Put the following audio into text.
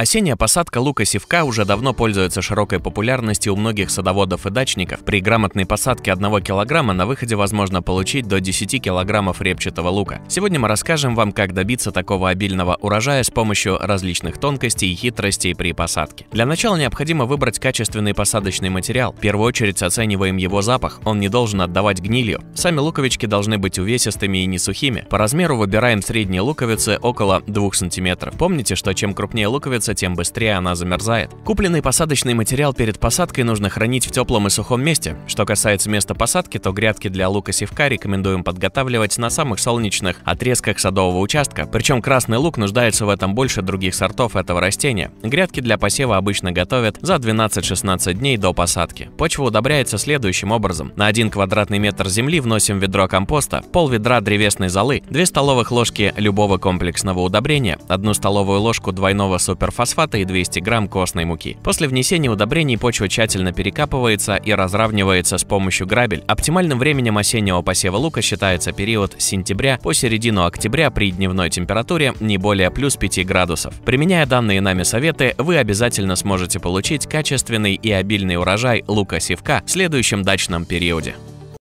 Осенняя посадка лука-севка уже давно пользуется широкой популярностью у многих садоводов и дачников. При грамотной посадке 1 килограмма на выходе возможно получить до 10 килограммов репчатого лука. Сегодня мы расскажем вам, как добиться такого обильного урожая с помощью различных тонкостей и хитростей при посадке. Для начала необходимо выбрать качественный посадочный материал. В первую очередь оцениваем его запах, он не должен отдавать гнилью. Сами луковички должны быть увесистыми и не сухими. По размеру выбираем средние луковицы около 2 см. Помните, что чем крупнее луковица, солнца, тем быстрее она замерзает. Купленный посадочный материал перед посадкой нужно хранить в теплом и сухом месте. Что касается места посадки, то грядки для лука-севка рекомендуем подготавливать на самых солнечных отрезках садового участка. Причем красный лук нуждается в этом больше других сортов этого растения. Грядки для посева обычно готовят за 12-16 дней до посадки. Почва удобряется следующим образом. На 1 квадратный метр земли вносим ведро компоста, пол ведра древесной золы, 2 столовых ложки любого комплексного удобрения, 1 столовую ложку двойного суперфосфата, фосфата и 200 грамм костной муки. После внесения удобрений почва тщательно перекапывается и разравнивается с помощью грабель. Оптимальным временем осеннего посева лука считается период с сентября по середину октября при дневной температуре не более плюс 5 градусов. Применяя данные нами советы, вы обязательно сможете получить качественный и обильный урожай лука-севка в следующем дачном периоде.